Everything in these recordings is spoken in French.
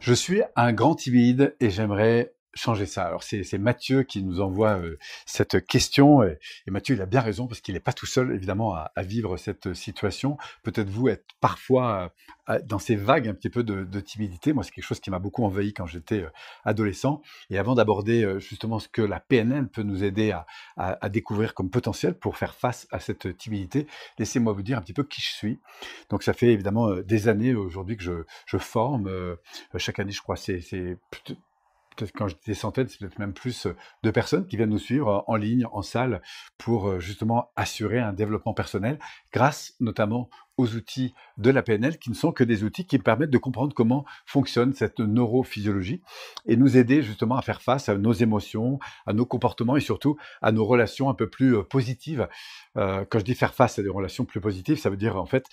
Je suis un grand timide et j'aimerais changer ça. Alors c'est, Mathieu qui nous envoie euh, cette question euh, et, Mathieu il a bien raison parce qu'il n'est pas tout seul évidemment à, vivre cette situation. Peut-être vous êtes parfois euh, dans ces vagues un petit peu de, timidité. Moi c'est quelque chose qui m'a beaucoup envahi quand j'étais adolescent. Et avant d'aborder justement ce que la PNL peut nous aider à, découvrir comme potentiel pour faire face à cette timidité, laissez-moi vous dire un petit peu qui je suis. Donc ça fait évidemment des années aujourd'hui que je, forme. chaque année je crois c'est quand je dis des centaines, c'est peut-être même plus euh, de personnes qui viennent nous suivre euh, en ligne, en salle, pour euh, justement assurer un développement personnel, grâce notamment aux outils de la PNL, qui ne sont que des outils qui permettent de comprendre comment fonctionne cette neurophysiologie et nous aider justement à faire face à nos émotions, à nos comportements et surtout à nos relations un peu plus positives. quand je dis faire face à des relations plus positives, ça veut dire en fait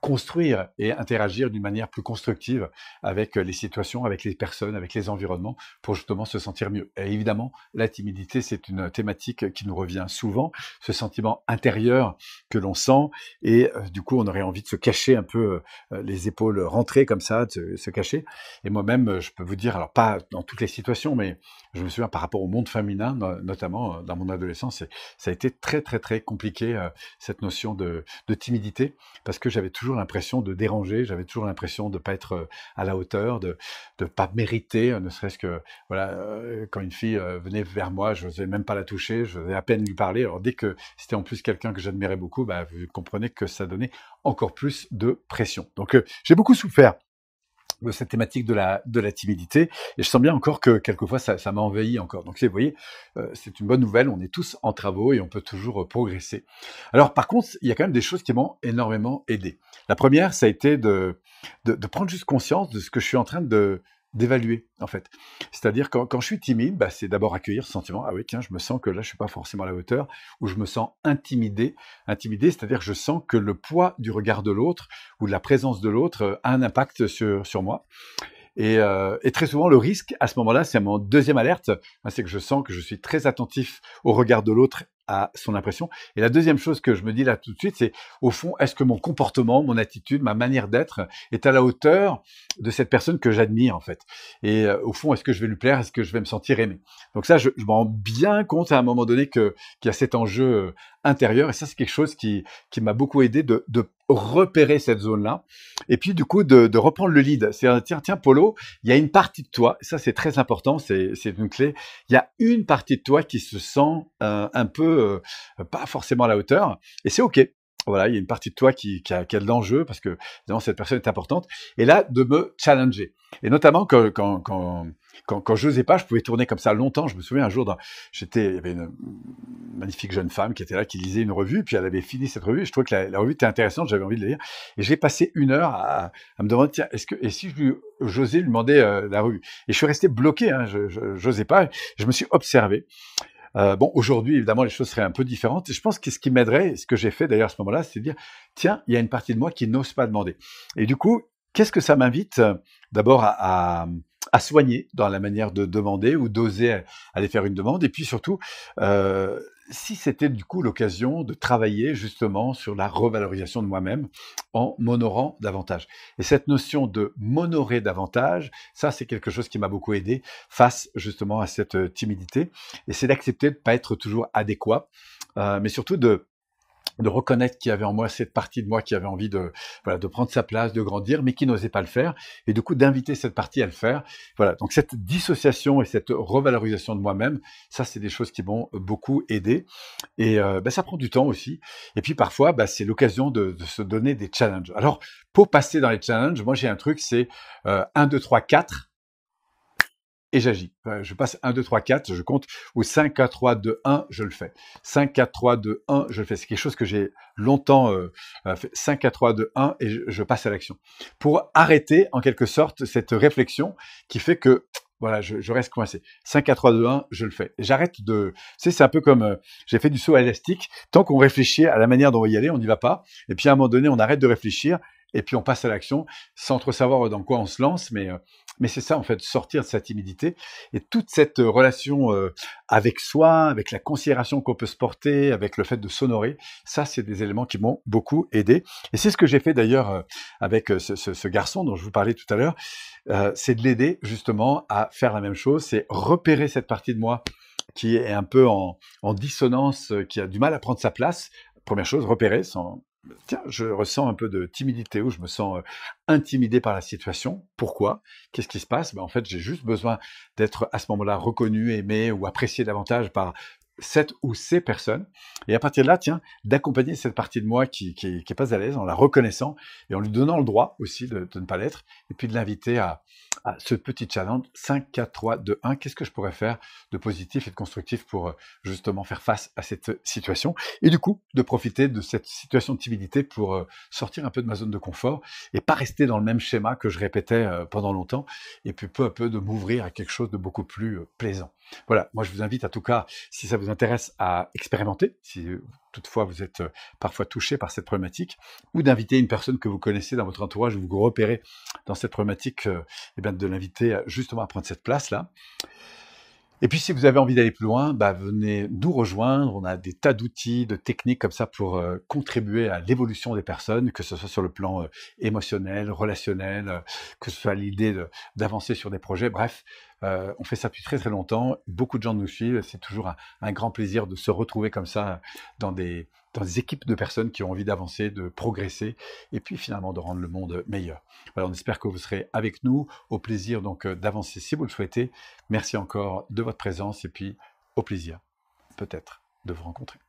construire et interagir d'une manière plus constructive avec les situations, avec les personnes, avec les environnements, pour justement se sentir mieux. Et évidemment, la timidité, c'est une thématique qui nous revient souvent, ce sentiment intérieur que l'on sent, et euh, du coup, on aurait envie de se cacher un peu, euh, les épaules rentrées comme ça, de se, cacher. Et moi-même, je peux vous dire, alors pas dans toutes les situations, mais je me souviens par rapport au monde féminin, notamment euh, dans mon adolescence, ça a été très, très, très compliqué, cette notion de timidité, parce que j'avais toujours toujours l'impression de déranger, j'avais toujours l'impression de ne pas être euh, à la hauteur, de ne pas mériter, euh, ne serait-ce que, voilà, euh, quand une fille venait vers moi, je n'osais même pas la toucher, je vais à peine lui parler. Alors dès que c'était en plus quelqu'un que j'admirais beaucoup, bah, vous comprenez que ça donnait encore plus de pression. Donc j'ai beaucoup souffert de cette thématique de la, de la timidité. Et je sens bien encore que quelquefois ça, m'a envahi encore. Donc vous voyez, euh, c'est une bonne nouvelle, on est tous en travaux et on peut toujours euh, progresser. Alors par contre, il y a quand même des choses qui m'ont énormément aidé. La première, ça a été de, de prendre juste conscience de ce que je suis en train de, d'évaluer, en fait. C'est-à-dire, quand, je suis timide, bah, c'est d'abord accueillir ce sentiment, ah oui, tiens, je me sens que là, je ne suis pas forcément à la hauteur, ou je me sens intimidé. Intimidé, c'est-à-dire, je sens que le poids du regard de l'autre, ou de la présence de l'autre, euh, a un impact sur, moi. Euh, et, très souvent, le risque à ce moment-là, c'est mon deuxième alerte, hein, c'est que je sens que je suis très attentif au regard de l'autre à son impression. Et la deuxième chose que je me dis là tout de suite, c'est au fond, est-ce que mon comportement, mon attitude, ma manière d'être est à la hauteur de cette personne que j'admire en fait Et euh, au fond, est-ce que je vais lui plaire Est-ce que je vais me sentir aimé Donc ça, je, je me rends bien compte à un moment donné que qu'il y a cet enjeu euh, intérieur Et ça, c'est quelque chose qui, m'a beaucoup aidé de, repérer cette zone-là. Et puis, du coup, de, reprendre le lead. C'est tiens, tiens, Polo, il y a une partie de toi. Ça, c'est très important. C'est une clé. Il y a une partie de toi qui se sent euh, un peu euh, pas forcément à la hauteur. Et c'est OK. Voilà, il y a une partie de toi qui, a, l'enjeu parce que évidemment, cette personne est importante. Et là, de me challenger. Et notamment quand, quand, quand, quand, je n'osais pas, je pouvais tourner comme ça longtemps. Je me souviens un jour, j'étais, il y avait une magnifique jeune femme qui était là, qui lisait une revue, puis elle avait fini cette revue. je trouvais que la, revue était intéressante, j'avais envie de la lire. Et j'ai passé une heure à, me demander, tiens, est-ce que, et si je j'osais lui demander euh, la revue Et je suis resté bloqué, hein, je n'osais pas. Je me suis observé. Euh, bon, aujourd'hui, évidemment, les choses seraient un peu différentes. Et je pense que ce qui m'aiderait, ce que j'ai fait d'ailleurs à ce moment-là, c'est de dire, tiens, il y a une partie de moi qui n'ose pas demander. Et du coup, qu'est-ce que ça m'invite euh, d'abord à, à, à, soigner dans la manière de demander ou d'oser aller faire une demande Et puis surtout, euh, si c'était du coup l'occasion de travailler justement sur la revalorisation de moi-même en m'honorant davantage. Et cette notion de m'honorer davantage, ça c'est quelque chose qui m'a beaucoup aidé face justement à cette euh, timidité. Et c'est d'accepter de ne pas être toujours adéquat, euh, mais surtout de de reconnaître qu'il y avait en moi cette partie de moi qui avait envie de prendre sa place, de grandir, mais qui n'osait pas le faire, et du coup d'inviter cette partie à le faire. Voilà. Donc cette dissociation et cette revalorisation de moi-même, ça c'est des choses qui m'ont beaucoup aidé. Et euh, ben, ça prend du temps aussi. Et puis parfois, bah, c'est l'occasion de, se donner des challenges. Alors pour passer dans les challenges, moi j'ai un truc, c'est 1, 2, 3, 4 et j'agis. Je passe 1, 2, 3, 4, je compte ou 5, 4, 3, 2, 1, je le fais. 5, 4, 3, 2, 1, je le fais. C'est quelque chose que j'ai longtemps euh, fait. 5, 4, 3, 2, 1, et je, passe à l'action. Pour arrêter, en quelque sorte, cette réflexion qui fait que voilà, je, reste coincé. 5 4, 3, 2, 1, je le fais. J'arrête de. Tu sais, c'est un peu comme. Euh, j'ai fait du saut élastique. Tant qu'on réfléchit à la manière dont on va y aller, on n'y va pas. Et puis à un moment donné, on arrête de réfléchir et puis on passe à l'action sans trop savoir dans quoi on se lance. Mais euh, mais c'est ça, en fait, sortir de sa timidité. Et toute cette euh, relation euh, avec soi, avec la considération qu'on peut se porter, avec le fait de s'honorer, ça, c'est des éléments qui m'ont beaucoup aidé. Et c'est ce que j'ai fait d'ailleurs euh, avec ce, garçon dont je vous parlais tout à l'heure. c'est de l'aider justement à faire la même chose, c'est repérer cette partie de moi qui est un peu en, en dissonance, qui a du mal à prendre sa place, première chose, repérer, sans, tiens, je ressens un peu de timidité ou je me sens euh, intimidé par la situation. Pourquoi Qu'est-ce qui se passe ben, En fait, j'ai juste besoin d'être à ce moment-là reconnu, aimé ou apprécié davantage par cette ou ces personnes. Et à partir de là, tiens, d'accompagner cette partie de moi qui n'est qui, pas à l'aise en la reconnaissant et en lui donnant le droit aussi de ne pas l'être, et puis de l'inviter à, à ce petit challenge 5, 4, 3, 2, 1. Qu'est-ce que je pourrais faire de positif et de constructif pour euh, justement faire face à cette situation Et du coup, de profiter de cette situation de timidité pour euh, sortir un peu de ma zone de confort et pas rester dans le même schéma que je répétais euh, pendant longtemps et puis peu à peu de m'ouvrir à quelque chose de beaucoup plus plaisant. Voilà, moi je vous invite en tout cas, si ça vous intéresse, à expérimenter, si toutefois vous êtes parfois touché par cette problématique, ou d'inviter une personne que vous connaissez dans votre entourage, vous vous repérez dans cette problématique, euh, eh bien, de l'inviter euh, justement à prendre cette place-là. Et puis, si vous avez envie d'aller plus loin, bah, venez nous rejoindre. On a des tas d'outils, de techniques comme ça pour euh, contribuer à l'évolution des personnes, que ce soit sur le plan émotionnel, relationnel, que ce soit l'idée d'avancer sur des projets. Bref, euh, on fait ça depuis très très longtemps. Beaucoup de gens nous suivent. C'est toujours un, grand plaisir de se retrouver comme ça dans des, équipes de personnes qui ont envie d'avancer, de progresser et puis finalement de rendre le monde meilleur. on espère que vous serez avec nous. Au plaisir donc euh, d'avancer si vous le souhaitez. Merci encore de votre présence et puis au plaisir peut-être de vous rencontrer.